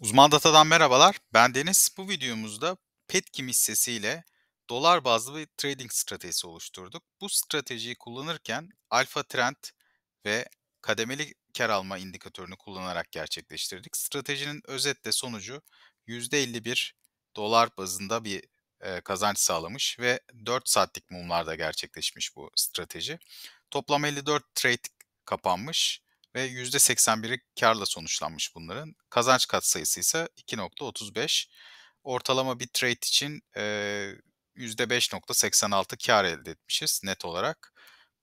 Uzman Data'dan merhabalar. Ben Deniz. Bu videomuzda Petkim hissesiyle dolar bazlı bir trading stratejisi oluşturduk. Bu stratejiyi kullanırken alfa trend ve kademeli kar alma indikatörünü kullanarak gerçekleştirdik. Stratejinin özetle sonucu %51 dolar bazında bir e, kazanç sağlamış ve 4 saatlik mumlarda gerçekleşmiş bu strateji. Toplam 54 trade kapanmış ve %81'i karla sonuçlanmış bunların. Kazanç kat sayısı ise 2.35. Ortalama bir trade için e, %5.86 kar elde etmişiz net olarak.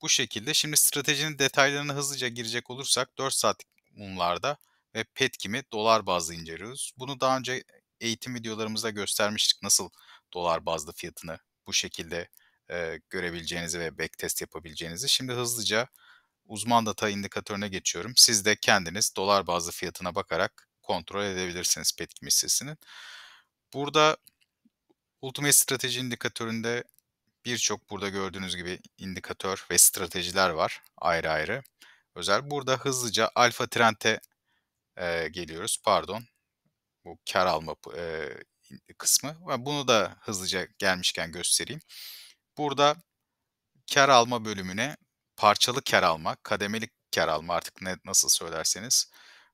Bu şekilde şimdi stratejinin detaylarına hızlıca girecek olursak 4 saatlik mumlarda ve Petkim'i dolar bazlı inceliyoruz. Bunu daha önce eğitim videolarımızda göstermiştik nasıl dolar bazlı fiyatını bu şekilde e, görebileceğinizi ve backtest yapabileceğinizi. Şimdi hızlıca uzman data indikatörüne geçiyorum. Siz de kendiniz dolar bazlı fiyatına bakarak kontrol edebilirsiniz Petkim hissesinin. Burada Ultimate Strateji indikatöründe birçok burada gördüğünüz gibi indikatör ve stratejiler var ayrı ayrı. Özel burada hızlıca alfa trende e, geliyoruz. Pardon. Bu kar alma e, kısmı. Bunu da hızlıca gelmişken göstereyim. Burada kar alma bölümüne parçalı kar alma, kademeli kar alma artık ne, nasıl söylerseniz.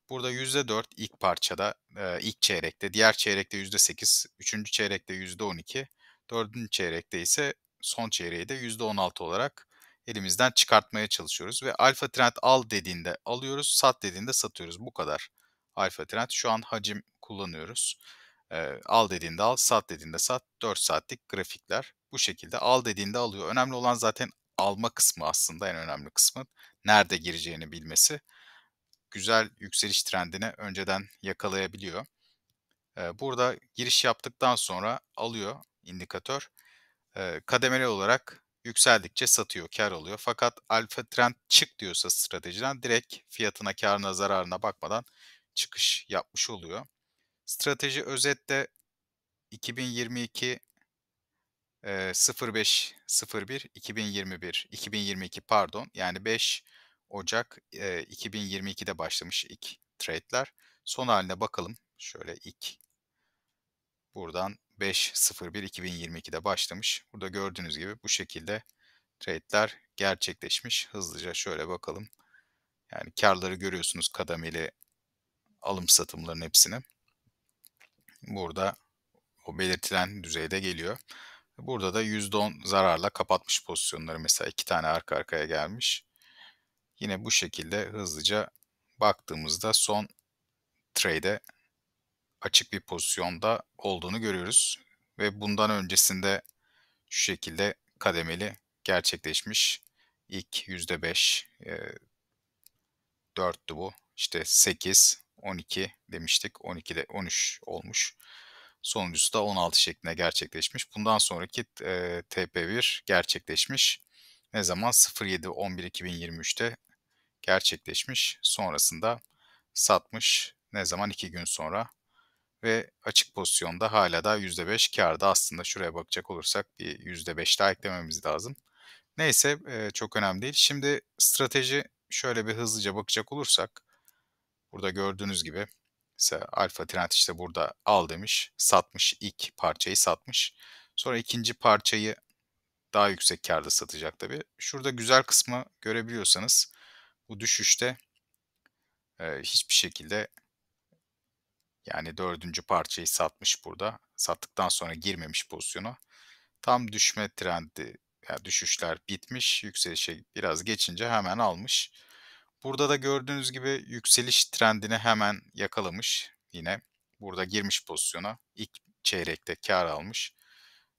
Burada %4 ilk parçada, ilk çeyrekte, diğer çeyrekte %8, üçüncü çeyrekte %12, dördüncü çeyrekte ise son çeyreği de %16 olarak elimizden çıkartmaya çalışıyoruz. Ve alfa trend al dediğinde alıyoruz, sat dediğinde satıyoruz. Bu kadar alfa trend. Şu an hacim kullanıyoruz. al dediğinde al, sat dediğinde sat. 4 saatlik grafikler bu şekilde. Al dediğinde alıyor. Önemli olan zaten alma kısmı aslında en önemli kısmı. Nerede gireceğini bilmesi güzel yükseliş trendini önceden yakalayabiliyor. Burada giriş yaptıktan sonra alıyor indikatör. Kademeli olarak yükseldikçe satıyor, kar alıyor. Fakat alfa trend çık diyorsa stratejiden direkt fiyatına, karına, zararına bakmadan çıkış yapmış oluyor. Strateji özetle 2022 e, 05 01 2021 2022 pardon yani 5 Ocak e, 2022'de başlamış ilk trade'ler. Son haline bakalım. Şöyle ilk buradan 5 2022'de başlamış. Burada gördüğünüz gibi bu şekilde trade'ler gerçekleşmiş. Hızlıca şöyle bakalım. Yani karları görüyorsunuz kademeli alım satımların hepsini. Burada o belirtilen düzeyde geliyor. Burada da %10 zararla kapatmış pozisyonları mesela iki tane arka arkaya gelmiş. Yine bu şekilde hızlıca baktığımızda son trade'e açık bir pozisyonda olduğunu görüyoruz. Ve bundan öncesinde şu şekilde kademeli gerçekleşmiş. İlk %5, e, 4'tü bu. İşte 8, 12 demiştik. 12'de 13 olmuş. Sonuncusu da 16 şeklinde gerçekleşmiş. Bundan sonraki e, TP1 gerçekleşmiş. Ne zaman? 07-11-2023'te gerçekleşmiş. Sonrasında satmış. Ne zaman? 2 gün sonra. Ve açık pozisyonda hala da %5 karda. Aslında şuraya bakacak olursak bir %5 daha eklememiz lazım. Neyse e, çok önemli değil. Şimdi strateji şöyle bir hızlıca bakacak olursak. Burada gördüğünüz gibi Mesela Alfa Trend işte burada al demiş. Satmış. ilk parçayı satmış. Sonra ikinci parçayı daha yüksek karda satacak tabii. Şurada güzel kısmı görebiliyorsanız bu düşüşte e, hiçbir şekilde yani dördüncü parçayı satmış burada. Sattıktan sonra girmemiş pozisyona. Tam düşme trendi, yani düşüşler bitmiş. Yükselişe biraz geçince hemen almış. Burada da gördüğünüz gibi yükseliş trendini hemen yakalamış. Yine burada girmiş pozisyona. İlk çeyrekte kar almış.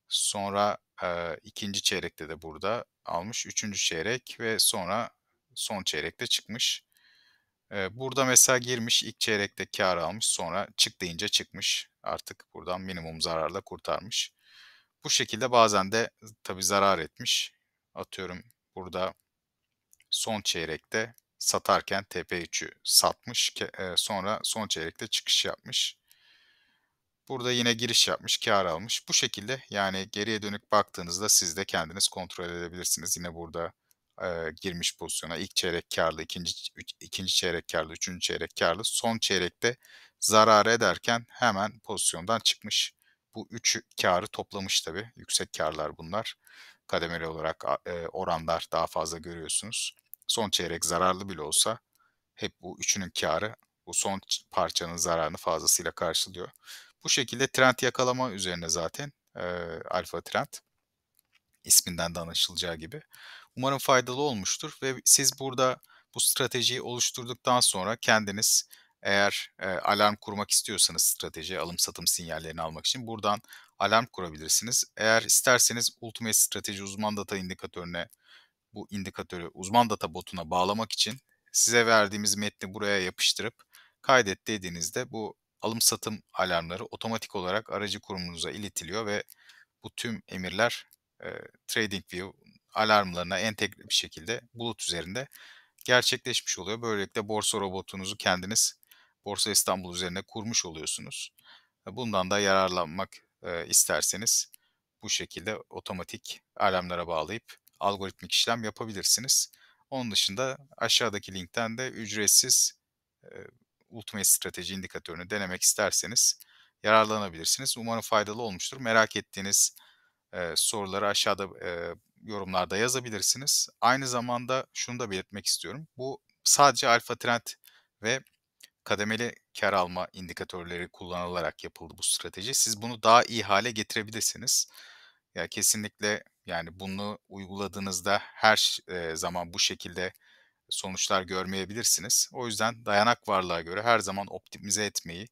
Sonra e, ikinci çeyrekte de burada almış. Üçüncü çeyrek ve sonra son çeyrekte çıkmış. E, burada mesela girmiş. ilk çeyrekte kar almış. Sonra çık deyince çıkmış. Artık buradan minimum zararla kurtarmış. Bu şekilde bazen de tabii zarar etmiş. Atıyorum burada son çeyrekte satarken TP3'ü satmış. E, sonra son çeyrekte çıkış yapmış. Burada yine giriş yapmış, kar almış. Bu şekilde yani geriye dönük baktığınızda siz de kendiniz kontrol edebilirsiniz. Yine burada e, girmiş pozisyona ilk çeyrek karlı, ikinci, üç, ikinci çeyrek karlı, üçüncü çeyrek karlı. Son çeyrekte zarar ederken hemen pozisyondan çıkmış. Bu üç karı toplamış tabii. Yüksek karlar bunlar. Kademeli olarak e, oranlar daha fazla görüyorsunuz son çeyrek zararlı bile olsa hep bu üçünün karı bu son parçanın zararını fazlasıyla karşılıyor. Bu şekilde trend yakalama üzerine zaten e, alfa trend isminden de anlaşılacağı gibi. Umarım faydalı olmuştur ve siz burada bu stratejiyi oluşturduktan sonra kendiniz eğer e, alarm kurmak istiyorsanız strateji alım satım sinyallerini almak için buradan alarm kurabilirsiniz. Eğer isterseniz Ultimate Strateji Uzman Data indikatörüne bu indikatörü uzman data botuna bağlamak için size verdiğimiz metni buraya yapıştırıp kaydet dediğinizde bu alım satım alarmları otomatik olarak aracı kurumunuza iletiliyor ve bu tüm emirler e, TradingView alarmlarına entegre bir şekilde bulut üzerinde gerçekleşmiş oluyor. Böylelikle borsa robotunuzu kendiniz Borsa İstanbul üzerine kurmuş oluyorsunuz. E, bundan da yararlanmak e, isterseniz bu şekilde otomatik alarmlara bağlayıp algoritmik işlem yapabilirsiniz. Onun dışında aşağıdaki linkten de ücretsiz e, Ultimate Strateji indikatörünü denemek isterseniz yararlanabilirsiniz. Umarım faydalı olmuştur. Merak ettiğiniz e, soruları aşağıda e, yorumlarda yazabilirsiniz. Aynı zamanda şunu da belirtmek istiyorum. Bu sadece alfa trend ve kademeli kar alma indikatörleri kullanılarak yapıldı bu strateji. Siz bunu daha iyi hale getirebilirsiniz. Ya kesinlikle yani bunu uyguladığınızda her e, zaman bu şekilde sonuçlar görmeyebilirsiniz. O yüzden dayanak varlığa göre her zaman optimize etmeyi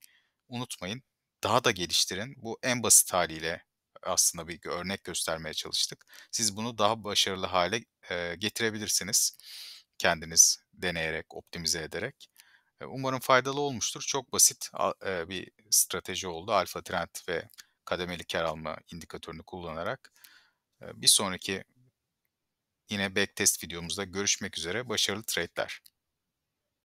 unutmayın. Daha da geliştirin. Bu en basit haliyle aslında bir örnek göstermeye çalıştık. Siz bunu daha başarılı hale e, getirebilirsiniz. Kendiniz deneyerek, optimize ederek. E, umarım faydalı olmuştur. Çok basit e, bir strateji oldu. Alfa Trend ve kademeli kar alma indikatörünü kullanarak bir sonraki yine backtest videomuzda görüşmek üzere başarılı trade'ler.